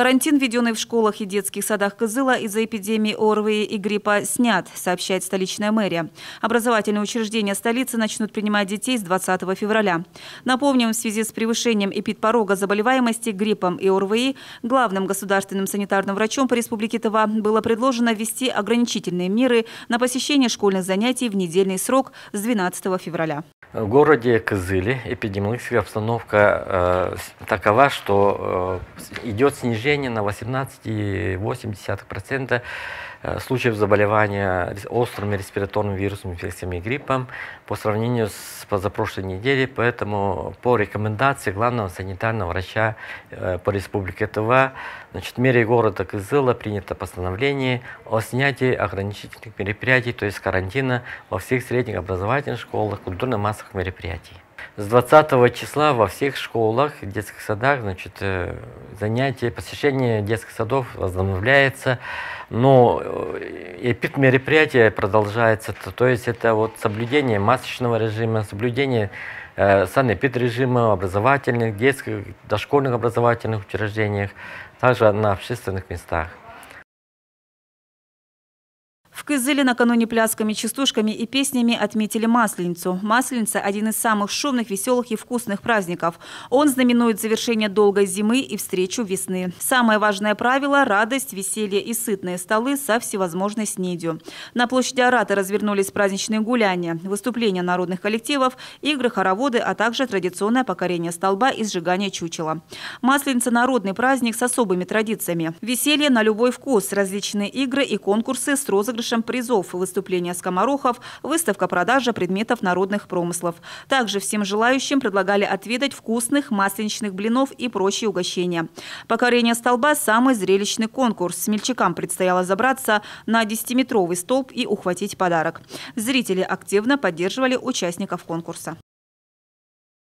Карантин, введенный в школах и детских садах Кызыла из-за эпидемии ОРВИ и гриппа, снят, сообщает столичная мэрия. Образовательные учреждения столицы начнут принимать детей с 20 февраля. Напомним, в связи с превышением эпидпорога заболеваемости гриппом и ОРВИ главным государственным санитарным врачом по республике Тыва было предложено ввести ограничительные меры на посещение школьных занятий в недельный срок с 12 февраля. В городе Кызыле эпидемиологическая обстановка э, такова, что э, идет снижение снижение на 18,8% э, случаев заболевания острыми респираторными вирусными инфекциями и гриппом по сравнению с позапрошлой неделей. Поэтому по рекомендации главного санитарного врача э, по республике ТВ значит, в мере города Кызыла принято постановление о снятии ограничительных мероприятий, то есть карантина во всех средних образовательных школах, культурно-массовых мероприятий. С 20 числа во всех школах, детских садах, значит, э, занятия, посещение детских садов возобновляется, но э, эпид мероприятия продолжается, то есть это вот соблюдение масочного режима, соблюдение э, санэпид-режима образовательных, детских, дошкольных образовательных учреждениях, также на общественных местах. В Кызыле накануне плясками, частушками и песнями отметили Масленицу. Масленица – один из самых шумных, веселых и вкусных праздников. Он знаменует завершение долгой зимы и встречу весны. Самое важное правило – радость, веселье и сытные столы со всевозможной снедью. На площади Арата развернулись праздничные гуляния, выступления народных коллективов, игры, хороводы, а также традиционное покорение столба и сжигание чучела. Масленица – народный праздник с особыми традициями. Веселье на любой вкус, различные игры и конкурсы с розыгрышем выигравшим призов, выступления скоморохов, выставка-продажа предметов народных промыслов. Также всем желающим предлагали отведать вкусных масленичных блинов и прочие угощения. Покорение столба – самый зрелищный конкурс. Смельчакам предстояло забраться на 10-метровый столб и ухватить подарок. Зрители активно поддерживали участников конкурса.